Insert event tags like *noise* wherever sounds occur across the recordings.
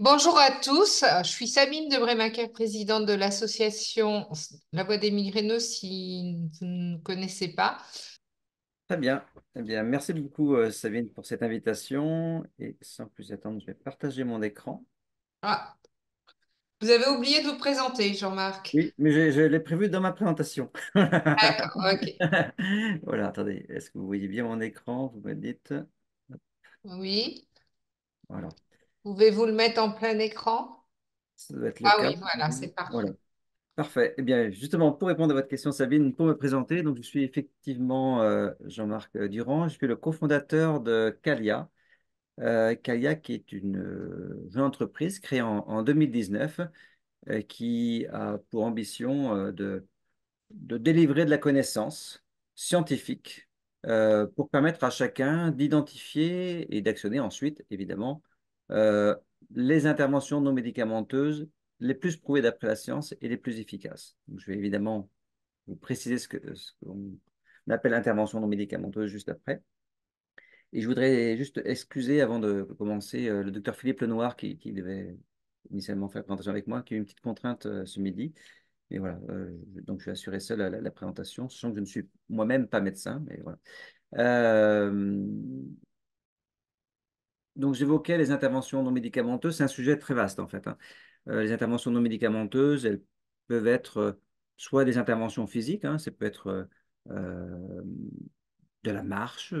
Bonjour à tous, je suis Sabine de Brémaquer, présidente de l'association La Voix des Migrainos, si vous ne connaissez pas. Très bien, eh bien. merci beaucoup euh, Sabine pour cette invitation. Et sans plus attendre, je vais partager mon écran. Ah, vous avez oublié de vous présenter, Jean-Marc. Oui, mais je, l'ai prévu dans ma présentation. D'accord, ok. *laughs* voilà, attendez, est-ce que vous voyez bien mon écran Vous me dites. Oui. Voilà. Pouvez-vous le mettre en plein écran Ça doit être Ah oui, voilà, c'est parfait. Parfait. Eh bien, justement, pour répondre à votre question, Sabine, pour me présenter, donc je suis effectivement euh, Jean-Marc euh, Durand, je suis le cofondateur de Calia. Euh, Calia, qui est une euh, entreprise créée en, 2019, qui a pour ambition de, de délivrer de la connaissance scientifique pour permettre à chacun d'identifier et d'actionner ensuite, évidemment, euh, les interventions non médicamenteuses les plus prouvées d'après la science et les plus efficaces. Donc, je vais évidemment vous préciser ce qu'on ce appelle intervention non médicamenteuse juste après. Et je voudrais juste excuser avant de commencer euh, le docteur Philippe Lenoir qui, qui devait initialement faire la présentation avec moi, qui a eu une petite contrainte euh, ce midi. Et voilà, donc je suis assuré seul à la, présentation, sachant que je ne suis moi-même pas médecin, mais voilà donc j'évoquais les interventions non médicamenteuses, c'est un sujet très vaste en fait. Hein. Euh, les interventions non médicamenteuses, elles peuvent être euh, soit des interventions physiques, hein. ça peut être euh, de la marche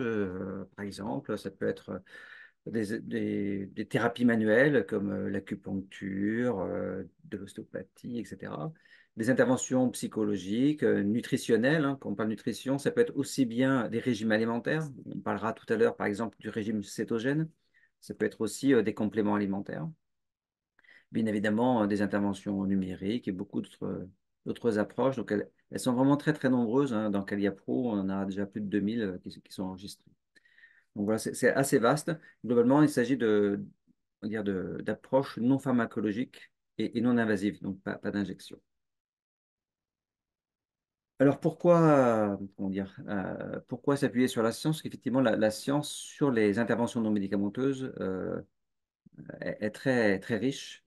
par exemple, ça peut être des, thérapies manuelles comme l'acupuncture, de l'ostéopathie, etc. Des interventions psychologiques, nutritionnelles, hein. quand on parle nutrition, ça peut être aussi bien des régimes alimentaires, on parlera tout à l'heure par exemple du régime cétogène, ça peut être aussi des compléments alimentaires. Bien évidemment, des interventions numériques et beaucoup d'autres approches. Donc, elles, sont vraiment très, très nombreuses. Hein. Dans Calia Pro, on a déjà plus de 2000 qui, sont enregistrées. Donc voilà, c'est assez vaste. Globalement, il s'agit d'approches non pharmacologiques et, non invasives, donc pas, pas d'injection. Alors pourquoi, euh, dire, euh, pourquoi s'appuyer sur la science? Effectivement, la, la science sur les interventions non médicamenteuses euh, est, très, très riche.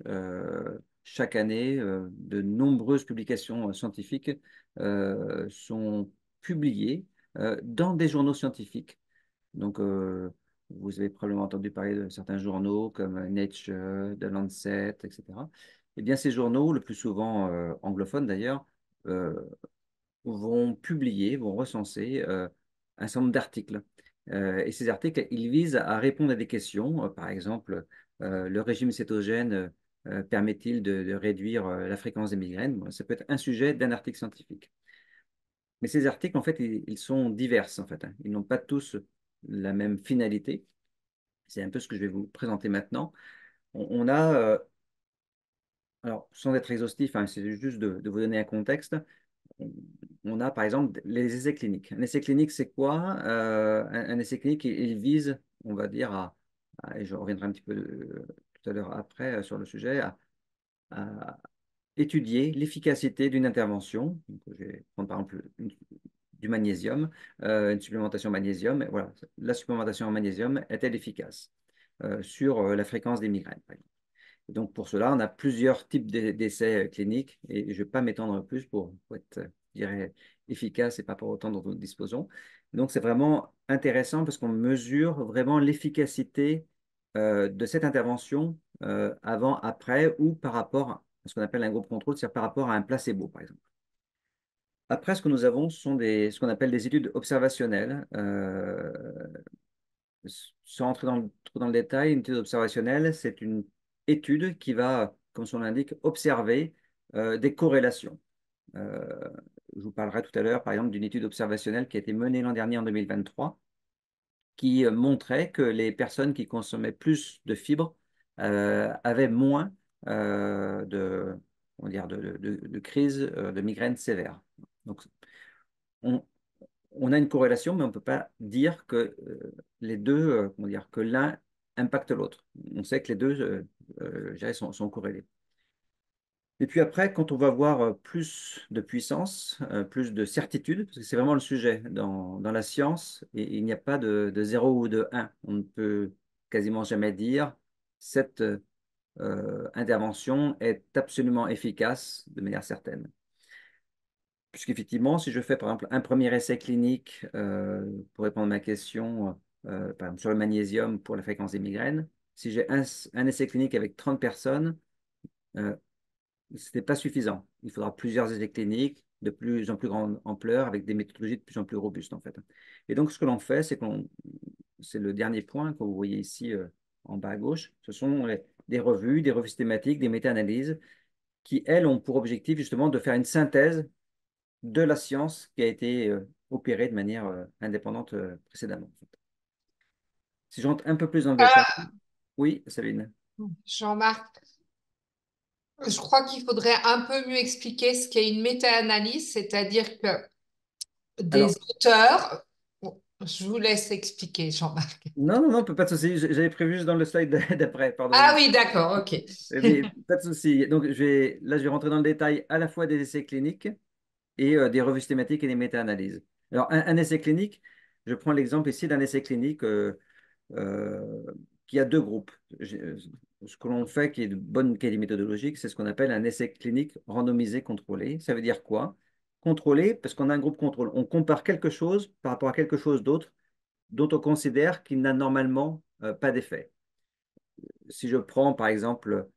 chaque année, de nombreuses publications scientifiques sont publiées dans des journaux scientifiques. Donc, vous avez probablement entendu parler de certains journaux comme Nature, The Lancet, etc. Eh bien, ces journaux, le plus souvent anglophones d'ailleurs, vont publier, vont recenser euh, un certain nombre d'articles. Euh, et ces articles, ils visent à répondre à des questions. Euh, par exemple, le régime cétogène permet-il de, réduire la fréquence des migraines Ça peut être un sujet d'un article scientifique. Mais ces articles, en fait, ils, sont divers. En fait, hein. Ils n'ont pas tous la même finalité. C'est un peu ce que je vais vous présenter maintenant. On, a alors, sans être exhaustif, hein, c'est juste de, vous donner un contexte, on a par exemple les essais cliniques. Un essai clinique, c'est quoi euh, un, essai clinique, il, vise, on va dire, à, et je reviendrai un petit peu euh, tout à l'heure après euh, sur le sujet, à, étudier l'efficacité d'une intervention. je vais prendre par exemple du magnésium, une supplémentation magnésium. voilà, la supplémentation en magnésium est-elle efficace sur la fréquence des migraines, donc pour cela, on a plusieurs types d'essais euh, cliniques et je ne vais pas m'étendre plus pour, être je dirais, efficace et pas pour autant dont nous disposons. Donc c'est vraiment intéressant parce qu'on mesure vraiment l'efficacité euh, de cette intervention euh, avant, après ou par rapport à ce qu'on appelle un groupe contrôle, c'est-à-dire par rapport à un placebo par exemple. Après, ce que nous avons ce sont des, ce qu'on appelle des études observationnelles. sans entrer trop dans le détail, une étude observationnelle, c'est une étude qui va, comme son l'indique, observer euh, des corrélations. Euh, je vous parlerai tout à l'heure, par exemple, d'une étude observationnelle qui a été menée l'an dernier, en 2023, qui euh, montrait que les personnes qui consommaient plus de fibres avaient moins de, on dire, de, de, de crises de migraines sévères. Donc, on, a une corrélation, mais on ne peut pas dire que les deux, on dire, que l'un impacte l'autre. On sait que les deux euh, euh, sont, corrélés. Et puis après, quand on va voir euh, plus de puissance, plus de certitude, parce que c'est vraiment le sujet dans, la science, et il n'y a pas de, zéro ou de un. On ne peut quasiment jamais dire cette intervention est absolument efficace de manière certaine. Puisqu'effectivement, si je fais par exemple un premier essai clinique pour répondre à ma question, euh, par exemple sur le magnésium pour la fréquence des migraines, si j'ai un, essai clinique avec 30 personnes, euh, ce n'est pas suffisant. Il faudra plusieurs essais cliniques de plus en plus grande ampleur avec des méthodologies de plus en plus robustes en fait. Et donc ce que l'on fait, c'est qu'on, c'est le dernier point que vous voyez ici euh, en bas à gauche, ce sont des revues, des revues systématiques, des méta-analyses qui, elles, ont pour objectif justement de faire une synthèse de la science qui a été euh, opérée de manière indépendante précédemment. Si j'entre un peu plus en euh, détail. oui, Sabine. Jean-Marc, je crois qu'il faudrait un peu mieux expliquer ce qu'est une méta-analyse, c'est-à-dire que des auteurs. je vous laisse expliquer, Jean-Marc. Non, non, non, pas de souci. J'avais prévu juste dans le slide d'après. Ah oui, d'accord, ok. Euh, pas de souci. Donc, je vais, là, je vais rentrer dans le détail à la fois des essais cliniques et euh, des revues systématiques et des méta-analyses. Alors, un, essai clinique, je prends l'exemple ici d'un essai clinique euh, qu'il y a deux groupes. Euh, ce que l'on fait, qui est de bonne qualité méthodologique, c'est ce qu'on appelle un essai clinique randomisé contrôlé. Ça veut dire quoi Contrôlé, parce qu'on a un groupe contrôle. On compare quelque chose par rapport à quelque chose d'autre dont on considère qu'il n'a normalement euh, pas d'effet. Si je prends par exemple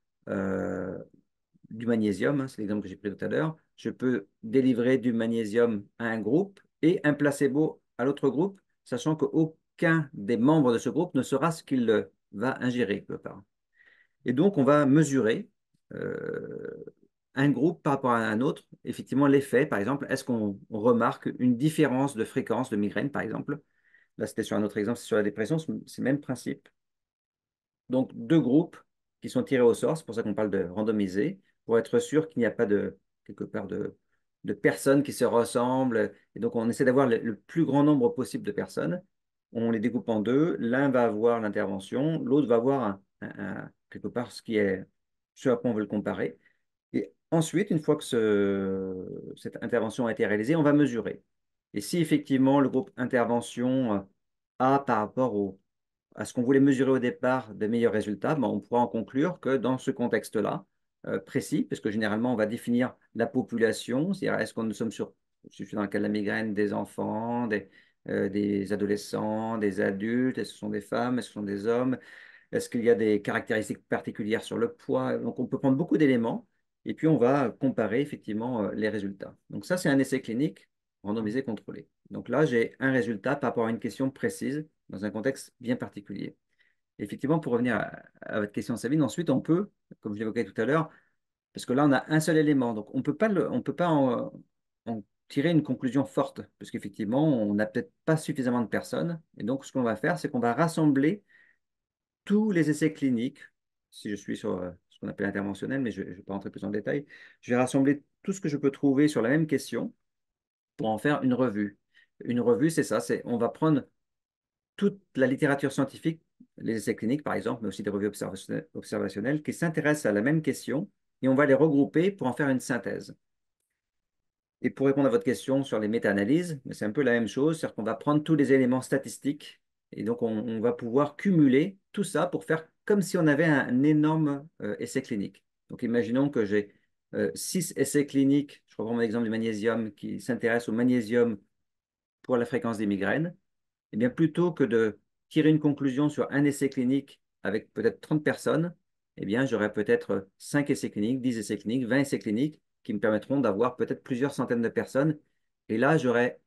du magnésium, hein, c'est l'exemple que j'ai pris tout à l'heure, je peux délivrer du magnésium à un groupe et un placebo à l'autre groupe, sachant que, au aucun des membres de ce groupe ne saura ce qu'il va ingérer quelque part. Et donc, on va mesurer euh, un groupe par rapport à un autre, effectivement, l'effet. Par exemple, est-ce qu'on remarque une différence de fréquence de migraine, par exemple Là, c'était sur un autre exemple, c'est sur la dépression, c'est le même principe. Donc, deux groupes qui sont tirés au sort, c'est pour ça qu'on parle de randomiser, pour être sûr qu'il n'y a pas de, quelque part de, personnes qui se ressemblent. Et donc, on essaie d'avoir le, plus grand nombre possible de personnes on les découpe en deux, l'un va avoir l'intervention, l'autre va avoir un, quelque part ce, qui est, ce à quoi on veut le comparer. Et ensuite, une fois que cette intervention a été réalisée, on va mesurer. Et si effectivement le groupe intervention a par rapport à ce qu'on voulait mesurer au départ des meilleurs résultats, ben, on pourra en conclure que dans ce contexte-là, euh, précis, parce que généralement on va définir la population, c'est-à-dire est-ce qu'on nous sommes sur, dans le cas de la migraine, des enfants, des, euh, des adolescents, des adultes Est-ce que ce sont des femmes Est-ce que ce sont des hommes Est-ce qu'il y a des caractéristiques particulières sur le poids Donc, on peut prendre beaucoup d'éléments et puis on va comparer effectivement euh, les résultats. Donc, ça, c'est un essai clinique randomisé contrôlé. Donc là, j'ai un résultat par rapport à une question précise dans un contexte bien particulier. Effectivement, pour revenir à, votre question, Sabine, ensuite, on peut, comme je l'évoquais tout à l'heure, parce que là, on a un seul élément, donc on ne peut pas, le, on peut pas en tirer une conclusion forte, parce qu'effectivement, on n'a peut-être pas suffisamment de personnes. Et donc, ce qu'on va faire, c'est qu'on va rassembler tous les essais cliniques, si je suis sur euh, ce qu'on appelle interventionnel, mais je ne vais pas rentrer plus en détail, je vais rassembler tout ce que je peux trouver sur la même question pour en faire une revue. Une revue, c'est ça, c'est on va prendre toute la littérature scientifique, les essais cliniques par exemple, mais aussi des revues observationnelles qui s'intéressent à la même question, et on va les regrouper pour en faire une synthèse. Et pour répondre à votre question sur les méta-analyses, ben, c'est un peu la même chose, c'est-à-dire qu'on va prendre tous les éléments statistiques et donc on, va pouvoir cumuler tout ça pour faire comme si on avait un, énorme euh, essai clinique. Donc imaginons que j'ai euh, six essais cliniques, je reprends mon exemple du magnésium, qui s'intéresse au magnésium pour la fréquence des migraines. Et eh bien plutôt que de tirer une conclusion sur un essai clinique avec peut-être 30 personnes, eh bien j'aurais peut-être 5 euh, essais cliniques, 10 essais cliniques, 20 essais cliniques qui me permettront d'avoir peut-être plusieurs centaines de personnes. Et là, j'aurai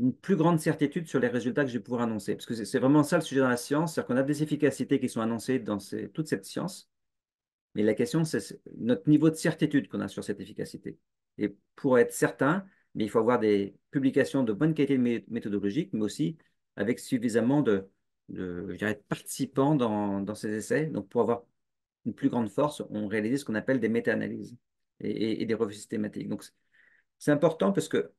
une plus grande certitude sur les résultats que je vais pouvoir annoncer. Parce que c'est vraiment ça le sujet dans la science, c'est-à-dire qu'on a des efficacités qui sont annoncées dans ces, toute cette science. Mais la question, c'est notre niveau de certitude qu'on a sur cette efficacité. Et pour être certain, mais il faut avoir des publications de bonne qualité méthodologique, mais aussi avec suffisamment de, je dirais, participants dans, ces essais. Donc, pour avoir une plus grande force, on réalise ce qu'on appelle des méta-analyses et, des revues systématiques. Donc, c'est important parce que,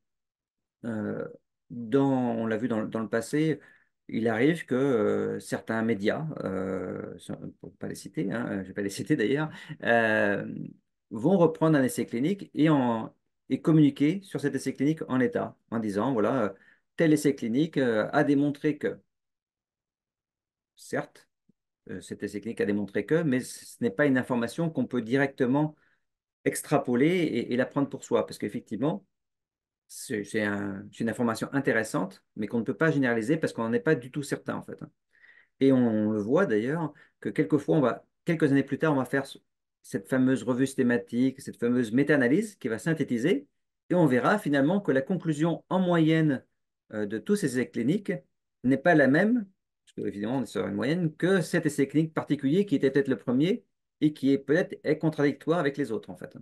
euh, dans, on l'a vu dans, dans, le passé, il arrive que euh, certains médias, euh, pour ne pas les citer, hein, je vais pas les citer d'ailleurs, euh, vont reprendre un essai clinique et, en, et communiquer sur cet essai clinique en l'état, en disant, voilà, tel essai clinique a démontré que, certes, cet essai clinique a démontré que, mais ce n'est pas une information qu'on peut directement extrapoler et, la prendre pour soi. Parce qu'effectivement, c'est une information intéressante, mais qu'on ne peut pas généraliser parce qu'on n'en est pas du tout certain, en fait. Hein. Et on, le voit d'ailleurs que quelquefois, on va, quelques années plus tard, on va faire cette fameuse revue systématique, cette fameuse méta-analyse qui va synthétiser, et on verra finalement que la conclusion en moyenne euh, de tous ces essais cliniques n'est pas la même, parce évidemment on est sur une moyenne, que cet essai clinique particulier qui était peut-être le premier et qui est peut-être est contradictoire avec les autres en fait.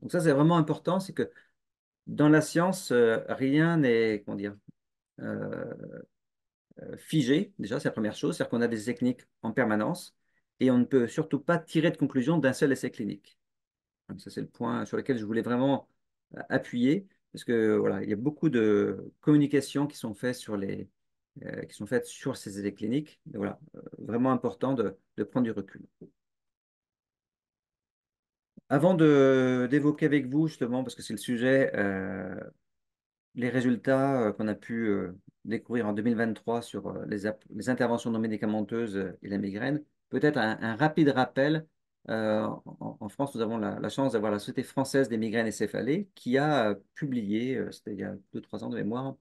Donc ça c'est vraiment important, c'est que dans la science euh, rien n'est euh, euh, figé déjà c'est la première chose, c'est-à-dire qu'on a des techniques en permanence et on ne peut surtout pas tirer de conclusion d'un seul essai clinique. Donc ça c'est le point sur lequel je voulais vraiment appuyer parce que voilà il y a beaucoup de communications qui sont faites sur les qui sont faites sur ces essais cliniques. voilà, vraiment important de prendre du recul. Avant d'évoquer avec vous, justement, parce que c'est le sujet, euh, les résultats euh, qu'on a pu euh, découvrir en 2023 sur les, interventions non médicamenteuses et la migraine, peut-être un, rapide rappel. En, France, nous avons la, chance d'avoir la Société française des migraines et céphalées qui a publié, c'était il y a 2-3 ans de mémoire,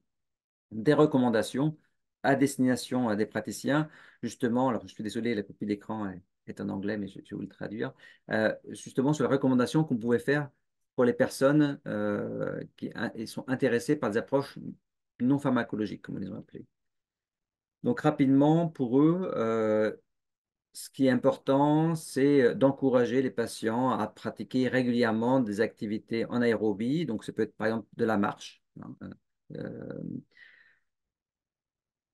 des recommandations à destination des praticiens. Justement, alors je suis désolé, la copie d'écran est est en anglais, mais je, vais vous le traduire, euh, justement sur les recommandations qu'on pouvait faire pour les personnes euh, qui sont intéressées par des approches non pharmacologiques, comme on les a appelées. Donc rapidement, pour eux, euh, ce qui est important, c'est d'encourager les patients à pratiquer régulièrement des activités en aérobie. Donc ça peut être par exemple de la marche. Hein,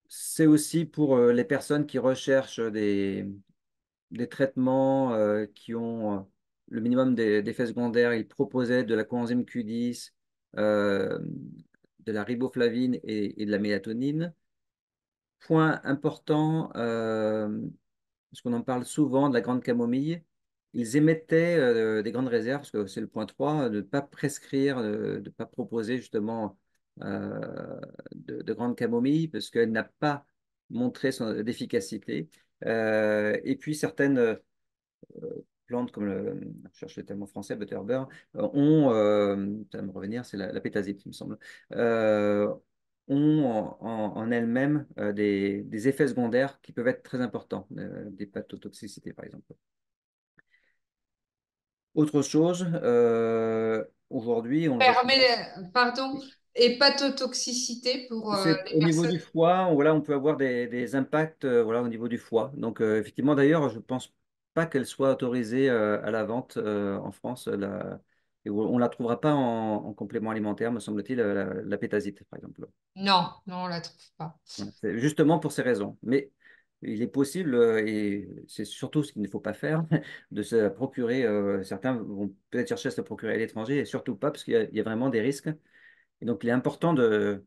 c'est aussi pour les personnes qui recherchent des, des traitements euh, qui ont euh, le minimum d'effets secondaires. Ils proposaient de la coenzyme Q10, euh, de la riboflavine et, de la mélatonine. Point important, parce qu'on en parle souvent, de la grande camomille. Ils émettaient des grandes réserves, parce que c'est le point 3, de ne pas prescrire, de ne pas proposer justement de, de, grande camomille parce qu'elle n'a pas montré son efficacité. Euh, et puis certaines euh, euh, plantes comme le, je cherche le terme en français, butterbur, ont, ça va me revenir, c'est la, pétasite, il me semble, ont en, elles-mêmes des, effets secondaires qui peuvent être très importants, des pathotoxicités par exemple. Autre chose, aujourd'hui, on... Permet, pardon, et pathotoxicité pour euh, les Au niveau du foie, hein, voilà, on peut avoir des, impacts euh, voilà, au niveau du foie. Donc, euh, effectivement, d'ailleurs, je ne pense pas qu'elle soit autorisée euh, à la vente en France. on ne la trouvera pas en, complément alimentaire, me semble-t-il, la, la, pétasite, par exemple. Non, non, on ne la trouve pas. justement pour ces raisons. Mais il est possible, et c'est surtout ce qu'il ne faut pas faire, *laughs* de se procurer, certains vont peut-être chercher à se procurer à l'étranger, et surtout pas, parce qu'il y, a vraiment des risques donc, il est important de,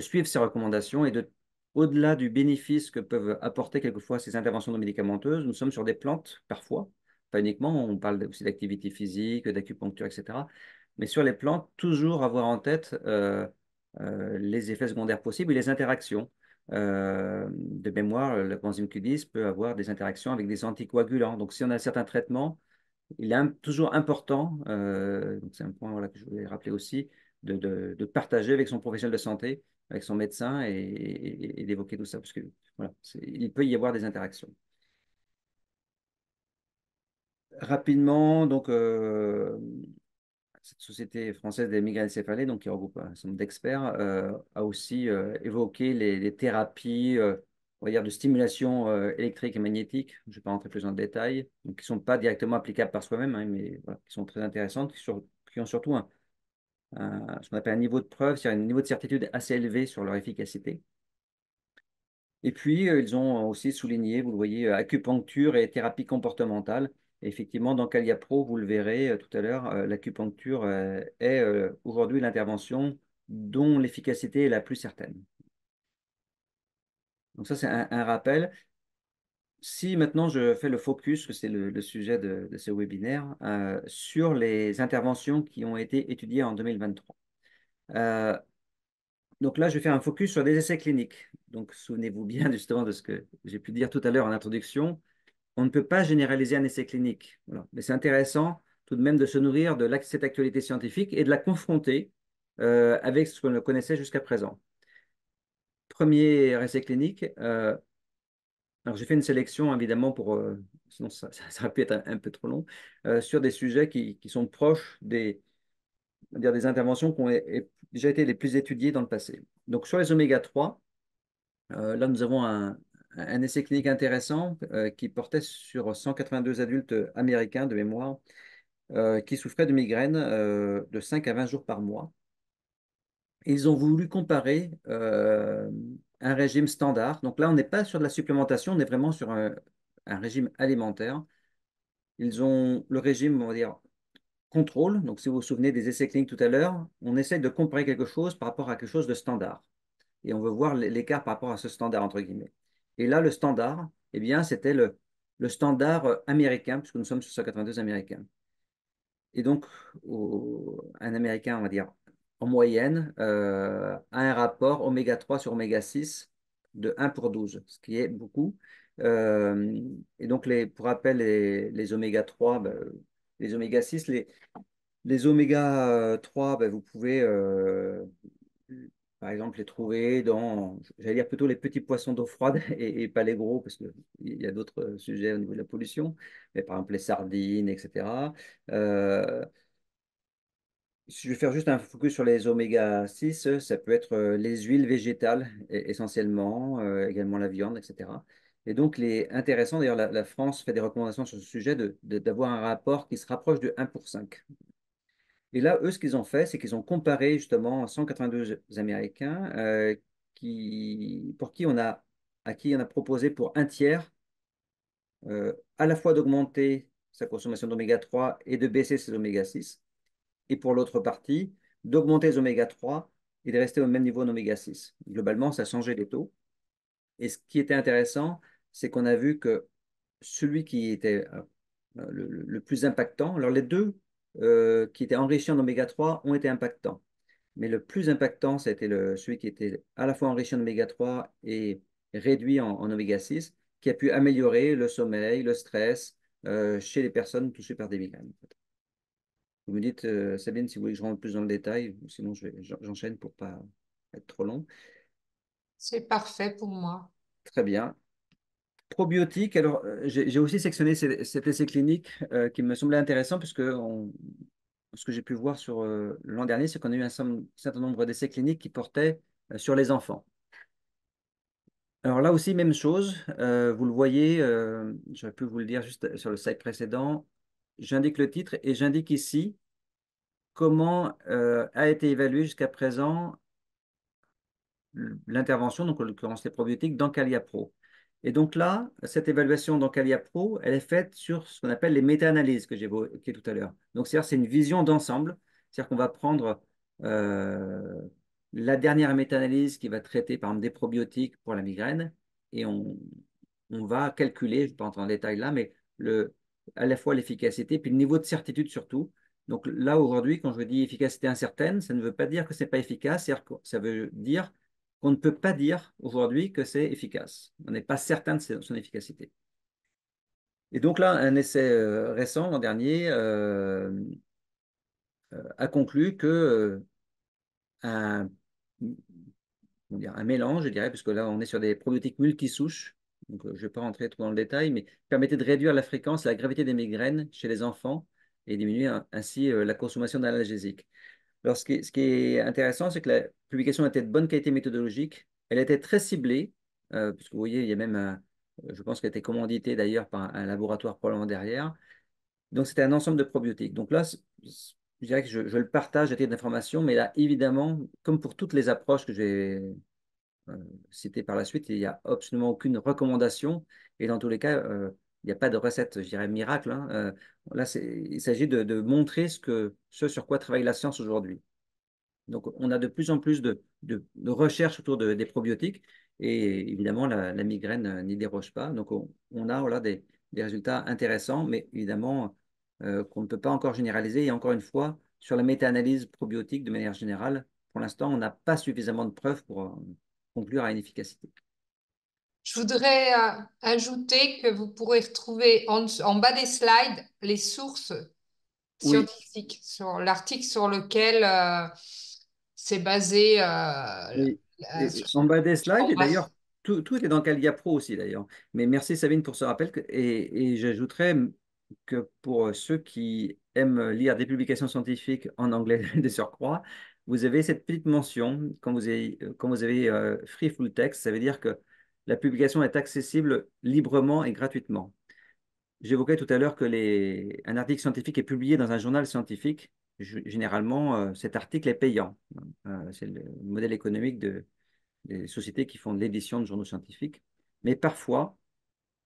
suivre ces recommandations et de, au-delà du bénéfice que peuvent apporter quelquefois ces interventions non médicamenteuses, nous sommes sur des plantes parfois, pas uniquement, on parle aussi d'activité physique, d'acupuncture, etc. Mais sur les plantes, toujours avoir en tête euh, euh, les effets secondaires possibles et les interactions. Euh, de mémoire, le enzyme Q10 peut avoir des interactions avec des anticoagulants. Donc, si on a un certains traitements, il est toujours important, c'est un point voilà, que je voulais rappeler aussi, de, de, de, partager avec son professionnel de santé, avec son médecin et, d'évoquer tout ça, parce que voilà, il peut y avoir des interactions. Rapidement, donc, euh, cette société française des migraines céphalées, donc qui regroupe un certain nombre d'experts, euh, a aussi euh, évoqué les, thérapies, va dire, de stimulation électrique et magnétique. Je ne vais pas rentrer plus en détail, donc, qui ne sont pas directement applicables par soi-même, hein, mais voilà, qui sont très intéressantes, qui, qui ont surtout un, euh, ce qu'on appelle un niveau de preuve, c'est-à-dire un niveau de certitude assez élevé sur leur efficacité. Et puis, euh, ils ont aussi souligné, vous le voyez, euh, acupuncture et thérapie comportementale. effectivement, dans Calia vous le verrez tout à l'heure, l'acupuncture est aujourd'hui l'intervention dont l'efficacité est la plus certaine. Donc ça, c'est un, un, rappel si maintenant je fais le focus, que c'est le, sujet de, ce webinaire, euh, sur les interventions qui ont été étudiées en 2023. Euh, donc là, je vais faire un focus sur des essais cliniques. Donc souvenez-vous bien *laughs* justement de ce que j'ai pu dire tout à l'heure en introduction. On ne peut pas généraliser un essai clinique. Mais c'est intéressant tout de même de se nourrir de cette actualité scientifique et de la confronter euh, avec ce qu'on connaissait jusqu'à présent. Premier essai clinique, j'ai fait une sélection, évidemment, pour, euh, sinon *laughs* ça, ça, aurait pu être un, peu trop long, euh, sur des sujets qui, sont proches des, des interventions qui ont déjà été les plus étudiées dans le passé. Donc, sur les oméga-3, euh, là, nous avons un essai clinique intéressant qui portait sur 182 adultes américains de mémoire qui souffraient de migraines de 5 à 20 jours par mois ils ont voulu comparer euh, un régime standard. Donc là, on n'est pas sur de la supplémentation, on est vraiment sur un, régime alimentaire. Ils ont le régime, on va dire, contrôle. Donc, si vous vous souvenez des essais cliniques tout à l'heure, on essaye de comparer quelque chose par rapport à quelque chose de standard. Et on veut voir l'écart par rapport à ce standard, entre guillemets. Et là, le standard, eh bien, c'était le, le, standard euh, américain, puisque nous sommes sur 182 américains. Et donc, un américain, on va dire, en moyenne euh, un rapport oméga 3 sur oméga 6 de 1 pour 12, ce qui est beaucoup. Euh, et donc, les, pour rappel, les, oméga 3, les oméga 6, ben, les, les oméga 3, euh, ben, vous pouvez, euh, par exemple, les trouver dans, j'allais dire plutôt les petits poissons d'eau froide *laughs* et, pas les gros, parce qu'il y a d'autres sujets au niveau de la pollution, mais par exemple les sardines, etc. Si je vais faire juste un focus sur les oméga 6, ça peut être euh, les huiles végétales essentiellement, euh, également la viande, etc. Et donc, les intéressant, d'ailleurs, la, France fait des recommandations sur ce sujet d'avoir un rapport qui se rapproche de 1 pour 5. Et là, eux, ce qu'ils ont fait, c'est qu'ils ont comparé justement 182 Américains euh, qui, pour qui on a, à qui on a proposé pour un tiers à la fois d'augmenter sa consommation d'oméga 3 et de baisser ses oméga 6 et pour l'autre partie d'augmenter les oméga 3 et de rester au même niveau en oméga 6. Globalement, ça changeait les taux. Et ce qui était intéressant, c'est qu'on a vu que celui qui était euh, le, plus impactant, alors les deux euh, qui étaient enrichis en oméga 3 ont été impactants. Mais le plus impactant, c'était celui qui était à la fois enrichi en oméga 3 et réduit en, oméga 6, qui a pu améliorer le sommeil, le stress euh, chez les personnes touchées par des migraines. Vous me dites, euh, Sabine, si vous voulez que je rentre plus dans le détail, sinon j'enchaîne pour pour pas être trop long. C'est parfait pour moi. Très bien. Probiotiques, alors euh, j'ai aussi sectionné cet essai clinique euh, qui me semblait intéressant puisque ce que j'ai pu voir sur l'an dernier, c'est qu'on a eu un certain nombre d'essais cliniques qui portaient sur les enfants. Alors là aussi, même chose, vous le voyez, j'aurais pu vous le dire juste sur le site précédent, j'indique le titre et j'indique ici comment euh, a été évaluée jusqu'à présent l'intervention, donc en l'occurrence les probiotiques, dans Calia Pro. Et donc là, cette évaluation dans Calia Pro, elle est faite sur ce qu'on appelle les méta-analyses que j'évoquais tout à l'heure. Donc c'est-à-dire c'est une vision d'ensemble, c'est-à-dire qu'on va prendre euh, la dernière méta-analyse qui va traiter par exemple des probiotiques pour la migraine et on, on va calculer, je ne vais pas entrer en détail là, mais le, à la fois l'efficacité, puis le niveau de certitude surtout. Donc là, aujourd'hui, quand je dis efficacité incertaine, ça ne veut pas dire que ce n'est pas efficace, ça veut dire qu'on ne peut pas dire aujourd'hui que c'est efficace. On n'est pas certain de son efficacité. Et donc là, un essai euh, récent, l'an dernier, euh, euh, a conclu que un, un mélange, je dirais, puisque là, on est sur des probiotiques multisouches, euh, je ne vais pas rentrer trop dans le détail, mais permettait de réduire la fréquence et la gravité des migraines chez les enfants et diminuer ainsi euh, la consommation d'analgésiques. Alors, ce qui, est, intéressant, c'est que la publication était de bonne qualité méthodologique. Elle était très ciblée, euh, puisque vous voyez, il y a même, je pense qu'elle été commanditée d'ailleurs par un, laboratoire probablement derrière. Donc, c'était un ensemble de probiotiques. Donc là, je dirais que je, le partage à titre d'information, mais là, évidemment, comme pour toutes les approches que j'ai euh, cité par la suite, il n'y a absolument aucune recommandation. Et dans tous les cas, euh, il n'y a pas de recette, je dirais, miracle. Hein. Euh, là, il s'agit de, montrer ce, que, ce sur quoi travaille la science aujourd'hui. Donc, on a de plus en plus de, recherches autour des probiotiques et évidemment, la, migraine n'y déroge pas. Donc, on, a des, résultats intéressants, mais évidemment, qu'on ne peut pas encore généraliser. Et encore une fois, sur la méta-analyse probiotique de manière générale, pour l'instant, on n'a pas suffisamment de preuves pour, conclure à une efficacité. Je voudrais euh, ajouter que vous pourrez retrouver en, bas des slides les sources scientifiques sur l'article sur lequel euh, c'est basé. Euh, en bas des slides, et d'ailleurs, tout, est dans Calia Pro aussi, d'ailleurs. Mais merci Sabine pour ce rappel. Que, et, et j'ajouterais que pour ceux qui aiment lire des publications scientifiques en anglais *laughs* des surcroît, vous avez cette petite mention quand vous avez, euh, quand vous avez euh, Free Full Text, ça veut dire que la publication est accessible librement et gratuitement. J'évoquais tout à l'heure que les... un article scientifique est publié dans un journal scientifique. généralement, euh, cet article est payant. c'est le modèle économique de, des sociétés qui font de l'édition de journaux scientifiques. Mais parfois,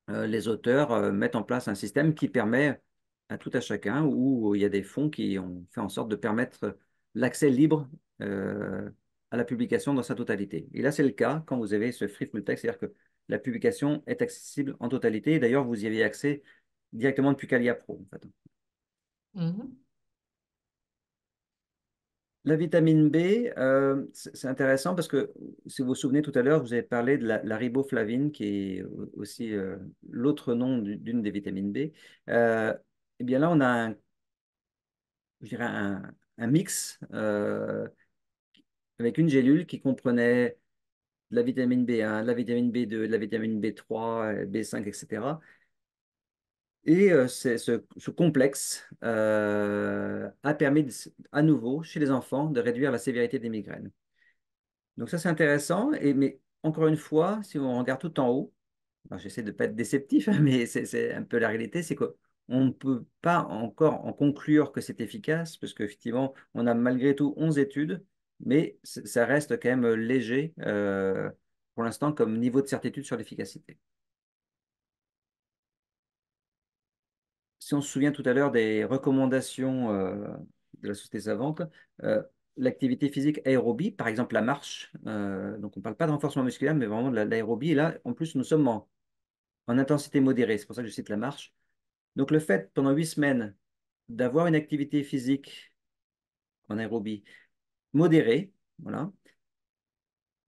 les auteurs mettent en place un système qui permet à tout à chacun, où, où il y a des fonds qui ont fait en sorte de permettre l'accès libre euh, à la publication dans sa totalité. Et là, c'est le cas quand vous avez ce free full text, c'est-à-dire que la publication est accessible en totalité. D'ailleurs, vous y avez accès directement depuis Calia Pro. Mhm. La vitamine B, euh, c'est intéressant parce que si vous vous souvenez tout à l'heure, vous avez parlé de la, riboflavine, qui est aussi euh, l'autre nom d'une des vitamines B. eh bien là, on a un, je dirais un, un mix euh, avec une gélule qui comprenait de la vitamine B1, de la vitamine B2, de la vitamine B3, B5, etc. Et euh, ce, complexe euh, a permis à nouveau chez les enfants de réduire la sévérité des migraines. Donc ça c'est intéressant, et, mais encore une fois, si on regarde tout en haut, j'essaie de ne pas être déceptif, hein, *laughs* mais c'est un peu la réalité, c'est que on ne peut pas encore en conclure que c'est efficace, parce qu'effectivement, on a malgré tout 11 études, mais ça reste quand même léger euh, pour l'instant comme niveau de certitude sur l'efficacité. Si on se souvient tout à l'heure des recommandations euh, de la société savante, euh, l'activité physique aérobie, par exemple la marche, donc on ne parle pas de renforcement musculaire, mais vraiment de l'aérobie, et là, en plus, nous sommes en intensité modérée, c'est pour ça que je cite la marche, donc le fait pendant huit semaines d'avoir une activité physique en aérobie modérée, voilà,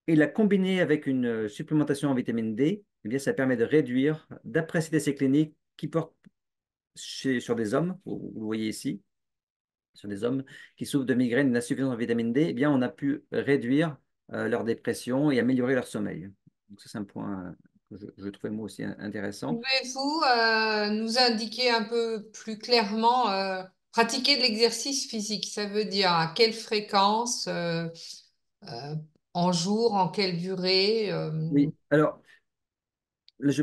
et la combiner avec une supplémentation en vitamine D, eh bien ça permet de réduire, d'après ces cliniques cliniques qui portent sur des hommes, vous, le voyez ici, sur des hommes qui souffrent de migraines et d'insuffisance en vitamine D, eh bien on a pu réduire euh, leur dépression et améliorer leur sommeil. Donc ça c'est un point je, je, trouvais moi aussi intéressant. Pouvez-vous euh, nous indiquer un peu plus clairement, euh, pratiquer de l'exercice physique, ça veut dire à quelle fréquence, euh, en jour, en quelle durée Oui, alors,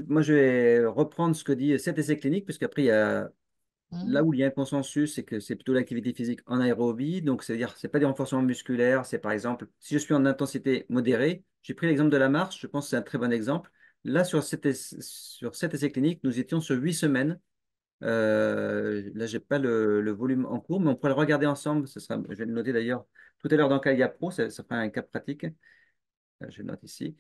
moi je vais reprendre ce que dit cet essai clinique, puisqu'après il y a mmh. Là où il y a un consensus, c'est que c'est plutôt l'activité physique en aérobie, donc c'est-à-dire c'est pas des renforcements musculaires, c'est par exemple si je suis en intensité modérée, j'ai pris l'exemple de la marche, je pense que c'est un très bon exemple. Là, sur cet, essai, sur clinique, nous étions sur huit semaines. Euh, là, je n'ai pas le, volume en cours, mais on pourrait le regarder ensemble. Ce sera, je vais le noter d'ailleurs tout à l'heure dans Calia Pro, ça, fera un cas pratique. Euh, je le note ici.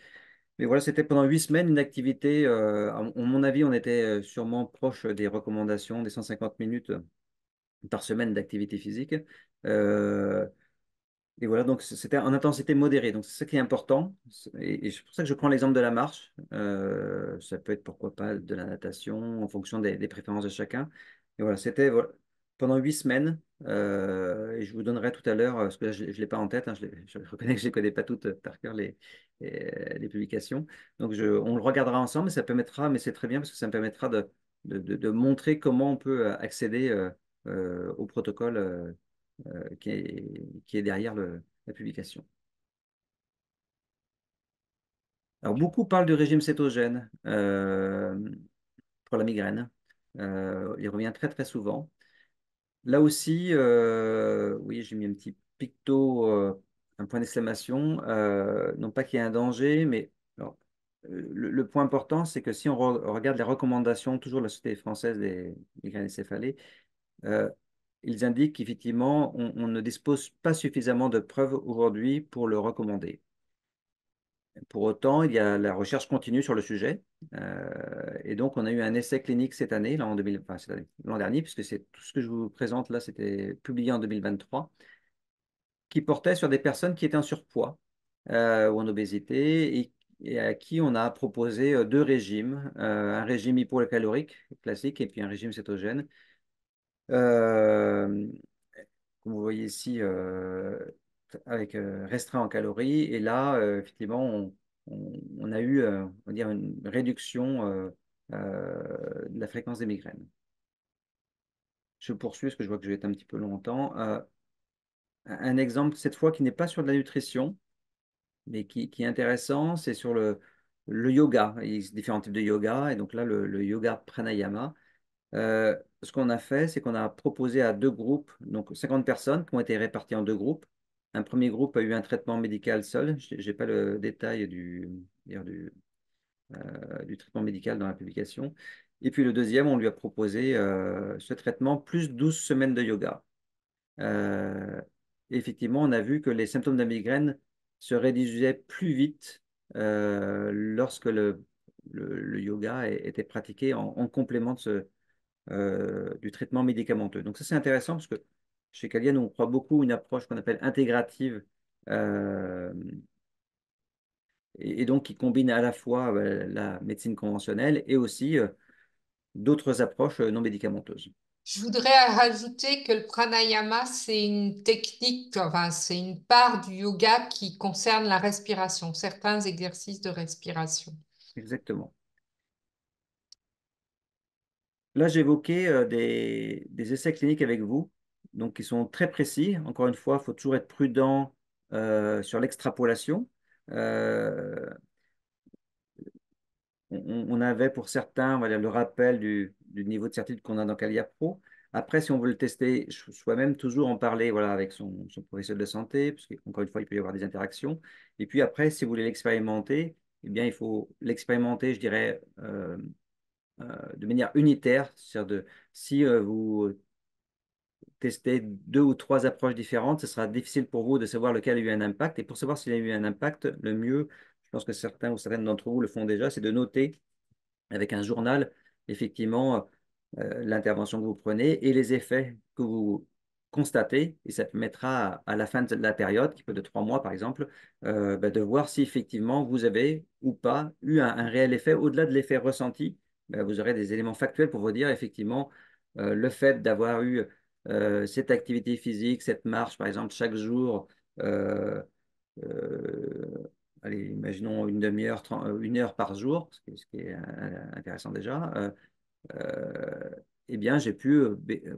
Mais voilà, c'était pendant huit semaines une activité. à euh, mon avis, on était sûrement proche des recommandations des 150 minutes par semaine d'activité physique. Et voilà, donc c'était en intensité modérée. Donc c'est ça qui est important. Et, c'est pour ça que je prends l'exemple de la marche. Euh, ça peut être pourquoi pas de la natation en fonction des, préférences de chacun. Et voilà, c'était pendant huit semaines. Euh, et je vous donnerai tout à l'heure, euh, parce que là, je ne l'ai pas en tête, hein, je, reconnais que *laughs* je ne connais pas toutes par cœur les, les, publications. Donc je, on le regardera ensemble ça permettra, mais c'est très bien parce que ça me permettra de, de, montrer comment on peut accéder au protocole euh, qui, est, qui, est, derrière la publication. Alors, beaucoup parlent du régime cétogène euh, pour la migraine. Euh, il revient très, très souvent. Là aussi, oui, j'ai mis un petit picto, un point d'exclamation. non pas qu'il y ait un danger, mais le, point important, c'est que si on, regarde les recommandations, toujours de la Société française des migraines et céphalées, ils indiquent qu'effectivement, on, ne dispose pas suffisamment de preuves aujourd'hui pour le recommander. Pour autant, il y a la recherche continue sur le sujet. Euh, et donc, on a eu un essai clinique cette année, l'an dernier, puisque tout ce que je vous présente là, c'était publié en 2023, qui portait sur des personnes qui étaient en surpoids euh, ou en obésité et, à qui on a proposé euh, deux régimes, un régime hypocalorique classique et puis un régime cétogène, euh, comme vous voyez ici, euh, avec euh, restreint en calories. Et là, effectivement, on, a eu on dire une réduction de la fréquence des migraines. Je poursuis parce que je vois que je vais être un petit peu longtemps. un exemple, cette fois, qui n'est pas sur de la nutrition, mais qui, qui est intéressant, c'est sur le, le yoga. Il différents types de yoga. Et donc là, le, yoga pranayama. Euh, ce qu'on a fait, c'est qu'on a proposé à deux groupes, donc 50 personnes qui ont été réparties en deux groupes. Un premier groupe a eu un traitement médical seul. Je n'ai pas le détail du, euh, du, traitement médical dans la publication. Et puis le deuxième, on lui a proposé euh, ce traitement plus 12 semaines de yoga. Euh, effectivement, on a vu que les symptômes de migraine se réduisaient plus vite lorsque le, le, yoga était pratiqué en, en complément de ce, euh, du traitement médicamenteux. Donc ça, c'est intéressant parce que chez Calian, on croit beaucoup une approche qu'on appelle intégrative euh, et, donc qui combine à la fois euh, la médecine conventionnelle et aussi d'autres approches non médicamenteuses. Je voudrais rajouter que le pranayama, c'est une technique, enfin, c'est une part du yoga qui concerne la respiration, certains exercices de respiration. Exactement. Là, j'évoquais euh, des, essais cliniques avec vous, donc qui sont très précis. Encore une fois, il faut toujours être prudent euh, sur l'extrapolation. Euh, on, avait pour certains le rappel du, niveau de certitude qu'on a dans Calia Pro. Après, si on veut le tester soi-même, toujours en parler voilà, avec son, son professionnel de santé, parce qu'encore une fois, il peut y avoir des interactions. Et puis après, si vous voulez l'expérimenter, eh bien, il faut l'expérimenter, je dirais, euh, euh, de manière unitaire. C'est-à-dire si euh, vous testez deux ou trois approches différentes, ce sera difficile pour vous de savoir lequel a eu un impact. Et pour savoir s'il a eu un impact, le mieux, je pense que certains ou certaines d'entre vous le font déjà, c'est de noter avec un journal, effectivement, euh, l'intervention que vous prenez et les effets que vous constatez. Et ça permettra à, la fin de la période, qui peut de trois mois par exemple, bah, de voir si effectivement vous avez ou pas eu un réel effet au-delà de l'effet ressenti bah, vous aurez des éléments factuels pour vous dire effectivement euh, le fait d'avoir eu euh, cette activité physique, cette marche, par exemple, chaque jour, euh, allez, imaginons une demi-heure, une heure par jour, ce qui est, intéressant déjà, eh bien, j'ai pu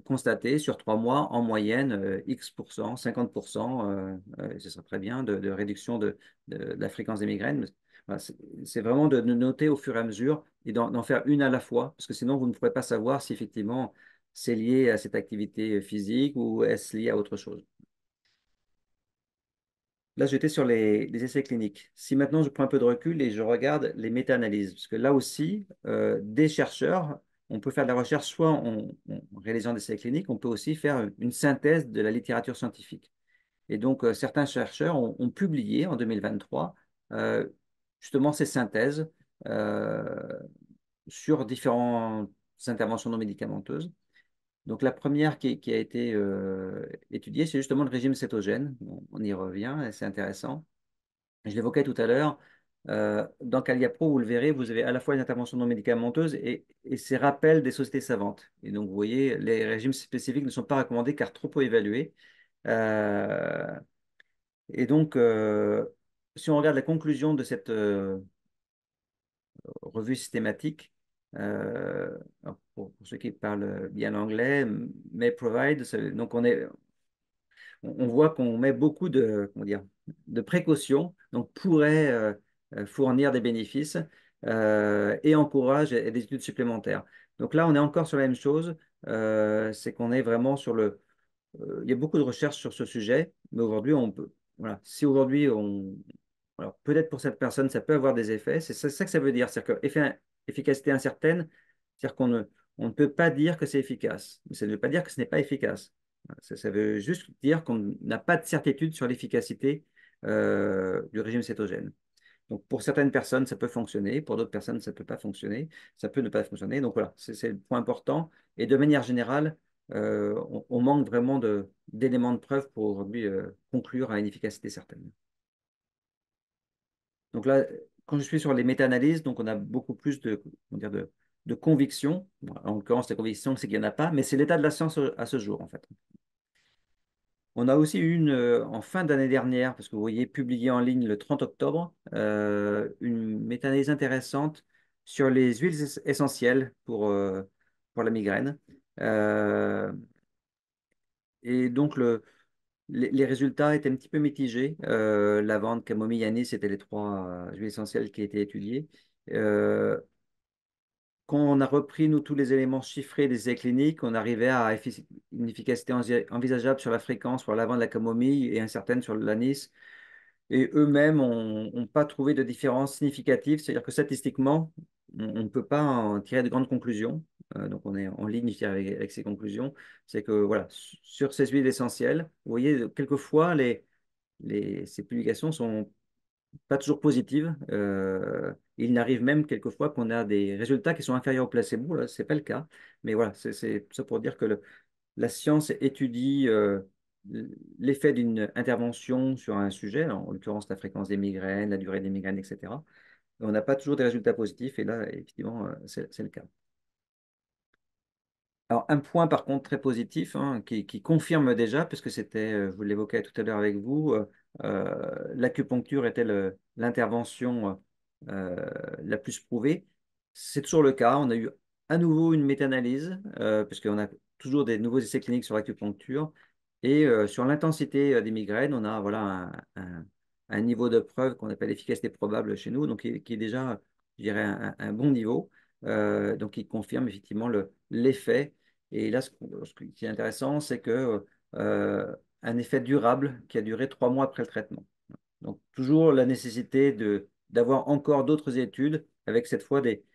constater sur trois mois, en moyenne, X%, 50%, ce serait très bien, de, réduction de, la fréquence des migraines, c'est vraiment de, noter au fur et à mesure et d'en faire une à la fois, parce que sinon, vous ne pourrez pas savoir si effectivement c'est lié à cette activité physique ou est-ce lié à autre chose. Là, j'étais sur les, essais cliniques. Si maintenant je prends un peu de recul et je regarde les méta-analyses, parce que là aussi, euh, des chercheurs, on peut faire de la recherche soit en, réalisant des essais cliniques, on peut aussi faire une synthèse de la littérature scientifique. Et donc, euh, certains chercheurs ont, publié en 2023 euh, justement ces synthèses euh, sur différentes interventions non médicamenteuses. Donc la première qui, a été euh, étudiée, c'est justement le régime cétogène. on y revient, c'est intéressant. Je l'évoquais tout à l'heure. Euh, dans Caliapro, vous le verrez, vous avez à la fois une intervention non médicamenteuse et, ces rappels des sociétés savantes. Et donc, vous voyez, les régimes spécifiques ne sont pas recommandés car trop peu évalués. Euh, et donc, si on regarde la conclusion de cette euh, revue systématique, euh, pour, ceux qui parlent bien l'anglais, may provide, donc on, est, on voit qu'on met beaucoup de, comment dire, de précautions, donc pourrait euh, fournir des bénéfices et encourage des études supplémentaires. Donc là, on est encore sur la même chose, c'est qu'on est vraiment sur le... il y a beaucoup de recherches sur ce sujet, mais aujourd'hui, on peut, voilà, si aujourd'hui on, alors peut-être pour cette personne, ça peut avoir des effets. C'est ça, que ça veut dire. C'est-à-dire que efficacité incertaine, c'est-à-dire qu'on ne, on ne peut pas dire que c'est efficace. Mais ça ne veut pas dire que ce n'est pas efficace. Ça, veut juste dire qu'on n'a pas de certitude sur l'efficacité euh, du régime cétogène. Donc pour certaines personnes, ça peut fonctionner, pour d'autres personnes, ça ne peut pas fonctionner, ça peut ne pas fonctionner. Donc voilà, c'est le point important. Et de manière générale, euh, on, manque vraiment d'éléments de, preuve pour euh, conclure à une efficacité certaine. Donc là, quand je suis sur les méta-analyses, donc on a beaucoup plus de, convictions. dire, de, conviction. en l'occurrence, la conviction, c'est qu'il n'y en a pas, mais c'est l'état de la science à ce jour, en fait. On a aussi une, euh, en fin d'année dernière, parce que vous voyez, publié en ligne le 30 octobre, euh, une méta-analyse intéressante sur les huiles essentielles pour, euh, pour la migraine. et donc, le, les, résultats étaient un petit peu mitigés. Euh, la vente camomille anis c'était les trois euh, huiles essentielles qui étaient étudiées. Euh, quand on a repris, nous, tous les éléments chiffrés des essais cliniques, on arrivait à une efficacité envisageable sur la fréquence pour l'avant de la camomille et incertaine sur l'anis. Et eux-mêmes n'ont pas trouvé de différence significative, c'est-à-dire que statistiquement, on ne peut pas en tirer de grandes conclusions. Euh, donc on est en ligne avec, ces conclusions, c'est que voilà, sur ces huiles essentielles, vous voyez, quelquefois, les, ces publications sont pas toujours positives. Euh, il n'arrive même quelquefois qu'on a des résultats qui sont inférieurs au placebo. Là, c'est pas le cas. Mais voilà, c'est ça pour dire que la science étudie euh, l'effet d'une intervention sur un sujet, en l'occurrence la fréquence des migraines, la durée des migraines, etc. On n'a pas toujours des résultats positifs, et là, effectivement, c'est le cas un point par contre très positif hein, qui, confirme déjà, puisque c'était, euh, je vous l'évoquais tout à l'heure avec vous, euh, euh, l'acupuncture était l'intervention la plus prouvée. C'est toujours le cas. On a eu à nouveau une méta-analyse, puisqu'on a toujours des nouveaux essais cliniques sur l'acupuncture. Et sur l'intensité des migraines, on a voilà, un, niveau de preuve qu'on appelle efficacité probable chez nous, donc qui, est déjà, je dirais, un, bon niveau. Euh, donc, il confirme effectivement l'effet et là, ce, qui est intéressant, c'est que euh, un effet durable qui a duré trois mois après le traitement. Donc, toujours la nécessité d'avoir encore d'autres études, avec cette fois des,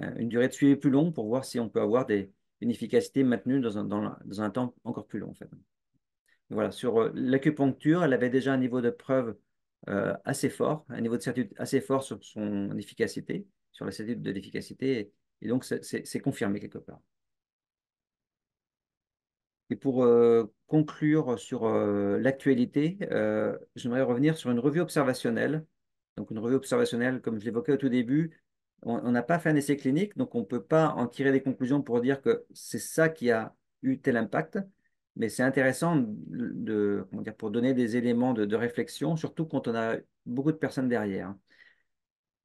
euh, une durée de suivi plus longue pour voir si on peut avoir des, une efficacité maintenue dans un, dans, un, temps encore plus long. En fait. Voilà, sur euh, l'acupuncture, elle avait déjà un niveau de preuve assez fort, un niveau de certitude assez fort sur son efficacité, sur la certitude de l'efficacité, et donc c'est confirmé quelque part. Et pour euh, conclure sur euh, l'actualité, euh, j'aimerais revenir sur une revue observationnelle. Donc une revue observationnelle, comme je l'évoquais au tout début, on n'a pas fait un essai clinique, donc on ne peut pas en tirer des conclusions pour dire que c'est ça qui a eu tel impact. Mais c'est intéressant de, pour donner des éléments de, réflexion, surtout quand on a beaucoup de personnes derrière.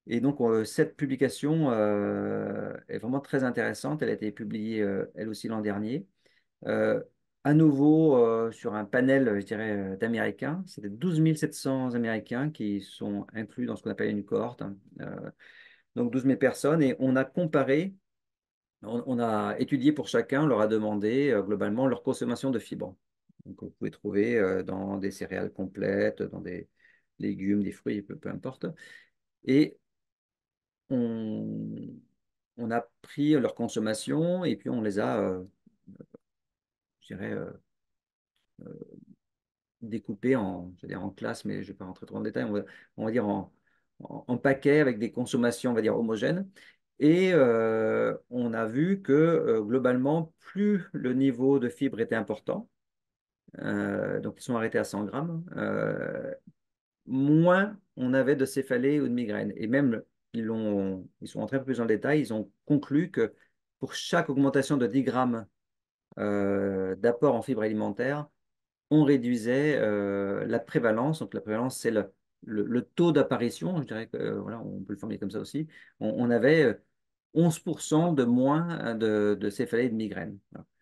Et donc, cette publication est vraiment très intéressante. Elle a été publiée, elle aussi, l'an dernier. Euh, à nouveau euh, sur un panel, euh, je dirais, d'Américains. C'était 12 700 Américains qui sont inclus dans ce qu'on appelle une cohorte. Hein. donc 12 000 personnes, et on a comparé, on, a étudié pour chacun, on leur a demandé globalement leur consommation de fibres. Donc vous pouvez trouver dans des céréales complètes, dans des légumes, des fruits, peu, importe. Et on, a pris leur consommation et puis on les a dirais, euh, euh, découpé en, je dire en classe, mais je ne vais pas rentrer trop en détail, on va, dire en, en, paquets avec des consommations, on va dire, homogènes. Et euh, on a vu que globalement, plus le niveau de fibres était important, donc ils sont arrêtés à 100 grammes, moins on avait de céphalées ou de migraines. Et même, ils, ont, ils sont rentrés un peu plus en détail, ils ont conclu que pour chaque augmentation de 10 grammes euh, d'apport en fibres alimentaires, on réduisait euh, la prévalence. Donc la prévalence, c'est le, taux d'apparition, je dirais que euh, voilà, on peut le formuler comme ça aussi. On, avait 11% de moins de, céphalées et de migraines.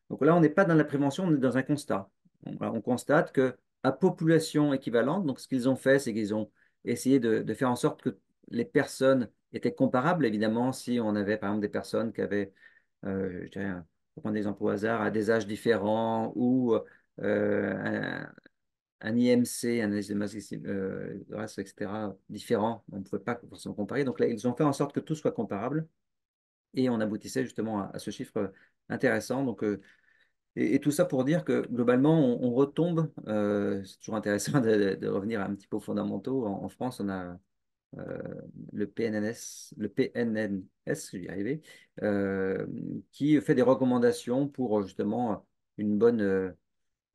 Donc là, on n'est pas dans la prévention, on est dans un constat. On, constate que à population équivalente, donc ce qu'ils ont fait, c'est qu'ils ont essayé de, faire en sorte que les personnes étaient comparables. Évidemment, si on avait par exemple des personnes qui avaient prendre des emplois au hasard, à des âges différents ou euh, un, IMC, un analyse de masse, euh, etc., différent. On ne pouvait pas forcément comparer. Donc là, ils ont fait en sorte que tout soit comparable et on aboutissait justement à, ce chiffre intéressant. Donc, euh, et, tout ça pour dire que globalement, on, retombe. c'est toujours intéressant *laughs* de, de, revenir un petit peu aux fondamentaux. en France, on a euh, le PNNS, le PNNS, euh, qui fait des recommandations pour euh, justement une bonne,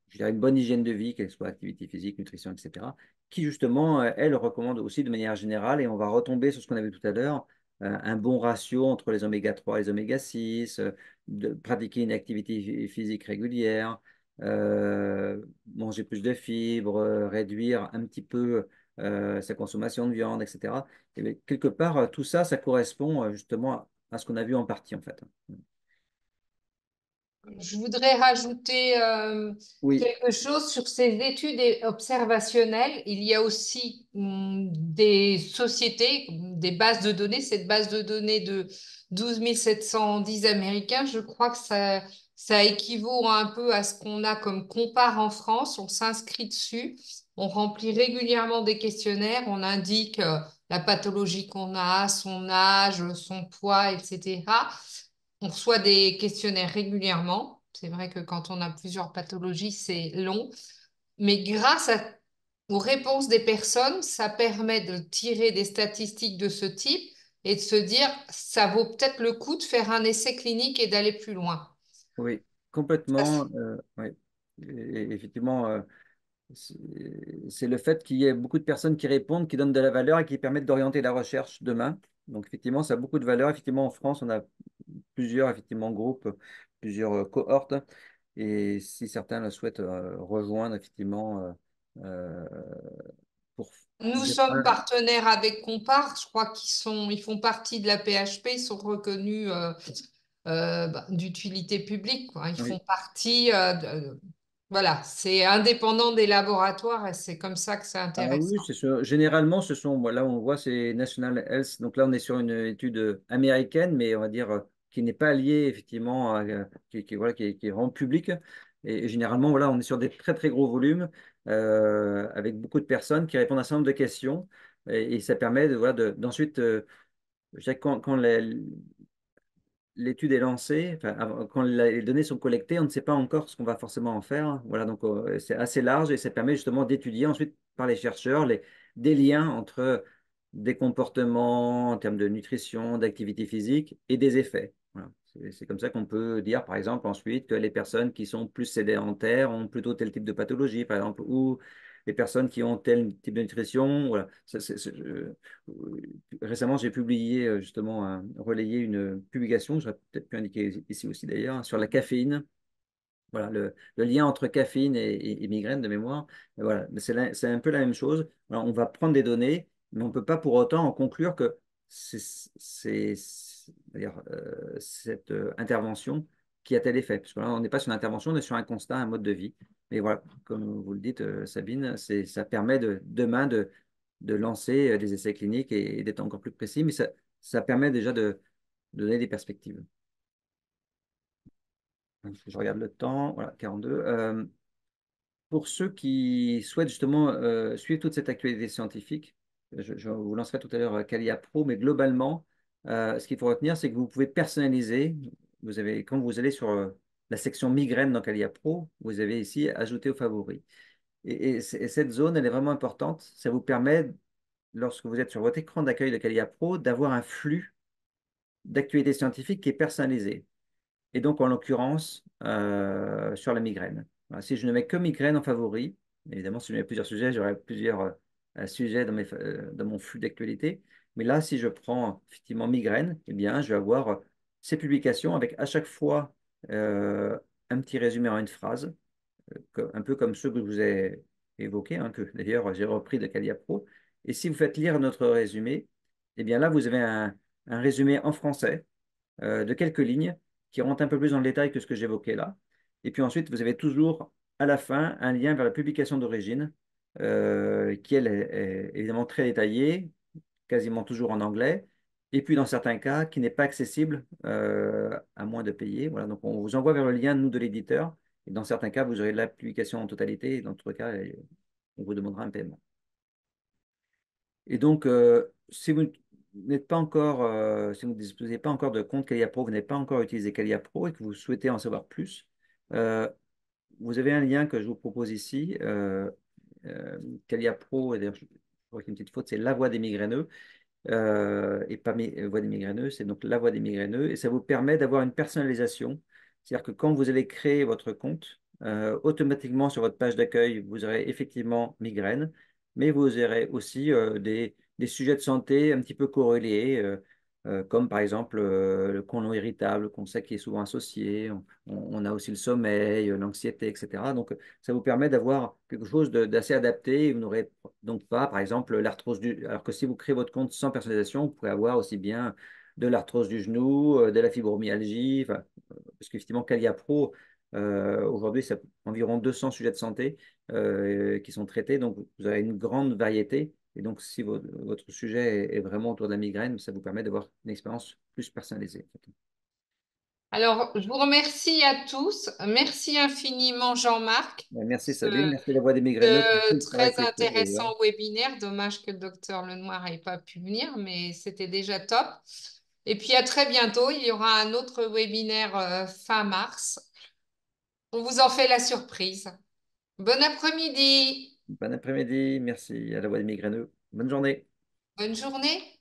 je dirais une bonne hygiène de vie, qu'elle soit activité physique, nutrition, etc., qui justement, elle recommande aussi de manière générale, et on va retomber sur ce qu'on avait tout à l'heure, un bon ratio entre les oméga 3 et les oméga 6, de pratiquer une activité physique régulière, manger plus de fibres, réduire un petit peu euh, sa consommation de viande, etc. Et quelque part, euh, tout ça, ça correspond euh, justement à ce qu'on a vu en partie, en fait. Je voudrais rajouter quelque chose sur ces études observationnelles. Il y a aussi hum, des sociétés, des bases de données. Cette base de données de 12 710 Américains, je crois que ça, ça équivaut un peu à ce qu'on a comme compare en France. On s'inscrit dessus. On remplit régulièrement des questionnaires, on indique euh, la pathologie qu'on a, son âge, son poids, etc. On reçoit des questionnaires régulièrement. C'est vrai que quand on a plusieurs pathologies, c'est long. Mais grâce aux réponses des personnes, ça permet de tirer des statistiques de ce type et de se dire, ça vaut peut-être le coup de faire un essai clinique et d'aller plus loin. Oui, complètement. Euh, effectivement, euh, c'est le fait qu'il y ait beaucoup de personnes qui répondent, qui donnent de la valeur et qui permettent d'orienter la recherche demain. Donc effectivement, ça a beaucoup de valeur. Effectivement, en France, on a plusieurs effectivement, groupes, plusieurs euh, cohortes. Et si certains le souhaitent euh, rejoindre, effectivement, euh, pour... Nous sommes partenaires avec Compar. je crois qu'ils sont, ils font partie de la PHP, ils sont reconnus bah, d'utilité publique. Quoi. Ils font partie voilà, c'est indépendant des laboratoires et c'est comme ça que c'est intéressant. Ah oui, généralement, ce sont, là on voit, c'est National Health. Donc là, on est sur une étude américaine, mais on va dire qui n'est pas liée effectivement, euh, qui, voilà, qui, qui est vraiment publique. Et, généralement, voilà, on est sur des très très gros volumes euh, avec beaucoup de personnes qui répondent à un certain nombre de questions. Et, ça permet de, voir... d'ensuite, de, euh, quand les, l'étude est lancée, quand les données sont collectées, on ne sait pas encore ce qu'on va forcément en faire. Voilà, donc euh, c'est assez large et ça permet justement d'étudier ensuite par les chercheurs les, des liens entre des comportements en termes de nutrition, d'activité physique et des effets. C'est comme ça qu'on peut dire, par exemple, ensuite que les personnes qui sont plus sédentaires ont plutôt tel type de pathologie, par exemple, ou les personnes qui ont tel type de nutrition. Voilà. Euh, récemment, j'ai publié, euh, justement, relayé une publication, j'aurais peut-être pu indiquer ici aussi d'ailleurs, sur la caféine. Voilà, le, lien entre caféine et, migraine de mémoire, voilà, c'est un peu la même chose. on va prendre des données, mais on ne peut pas pour autant en conclure que c'est euh, cette intervention qui a tel effet. Parce que là, on n'est pas sur une intervention, on est sur un constat, un mode de vie. Et voilà, comme vous le dites, euh, Sabine, ça permet de, demain de, de lancer euh, des essais cliniques et, d'être encore plus précis, mais ça, ça permet déjà de, donner des perspectives. Je regarde le temps, voilà, 42. Euh, pour ceux qui souhaitent justement suivre toute cette actualité scientifique, je, vous lancerai tout à l'heure Calia Pro, mais globalement, ce qu'il faut retenir, c'est que vous pouvez personnaliser. Vous avez, quand vous allez sur la section migraine dans Calia Pro, vous avez ici ajouté aux favoris. Et, cette zone, elle est vraiment importante. Ça vous permet, lorsque vous êtes sur votre écran d'accueil de Calia Pro, d'avoir un flux d'actualités scientifiques qui est personnalisé. Et donc, en l'occurrence, euh, sur la migraine. si je ne mets que migraine en favori, évidemment, si je mets plusieurs sujets, j'aurai plusieurs euh, sujets dans, mes, euh, dans, mon flux d'actualité. Mais là, si je prends effectivement migraine, eh bien, je vais avoir ces publications avec à chaque fois euh, un petit résumé en une phrase, euh, un peu comme ceux que je vous ai évoqués, hein, que *laughs* d'ailleurs j'ai repris de Calia Pro. Et si vous faites lire notre résumé, eh bien là, vous avez un, résumé en français euh, de quelques lignes qui rentre un peu plus dans le détail que ce que j'évoquais là. Et puis ensuite, vous avez toujours à la fin un lien vers la publication d'origine, qui elle est, évidemment très détaillée, quasiment toujours en anglais, et puis dans certains cas, qui n'est pas accessible euh, à moins de payer. Voilà, donc on vous envoie vers le lien, nous, de l'éditeur, et dans certains cas, vous aurez l'application en totalité, dans d'autres cas, euh, on vous demandera un paiement. Et donc, euh, si vous n'êtes pas encore, si vous ne disposez pas encore de compte Calia Pro, vous n'avez pas encore utilisé Calia Pro et que vous souhaitez en savoir plus, vous avez un lien que je vous propose ici, Calia Pro, et d'ailleurs, je crois qu'il y a une petite faute, c'est La Voix des Migraineux. Euh, et pas voie euh, voix des migraineux, c'est donc la voie des migraineux, et ça vous permet d'avoir une personnalisation. C'est-à-dire que quand vous allez créer votre compte, euh, automatiquement sur votre page d'accueil, vous aurez effectivement migraine, mais vous aurez aussi des, des, sujets de santé un petit peu corrélés, euh, comme par exemple euh, le colon irritable le sait qui est souvent associé. On, a aussi le sommeil, euh, l'anxiété, etc. Donc, ça vous permet d'avoir quelque chose d'assez adapté. Vous n'aurez donc pas, par exemple, l'arthrose du... Alors que si vous créez votre compte sans personnalisation, vous pourrez avoir aussi bien de l'arthrose du genou, de la fibromyalgie, parce qu'effectivement, Calia Pro, Aujourd'hui, c'est environ 200 sujets de santé qui sont traités, donc vous avez une grande variété et donc, si votre, sujet est, vraiment autour de la migraine, ça vous permet d'avoir une expérience plus personnalisée. Alors, je vous remercie à tous. Merci infiniment, Jean-Marc. Ben, merci, Sabine. merci la voix des migraines. très intéressant webinaire. Dommage que le docteur Lenoir n'ait pas pu venir, mais c'était déjà top. Et puis, à très bientôt. Il y aura un autre webinaire euh, fin mars. On vous en fait la surprise. Bon après-midi. Bon après-midi. Merci à la voix des migraineux. Bonne journée. Bonne journée.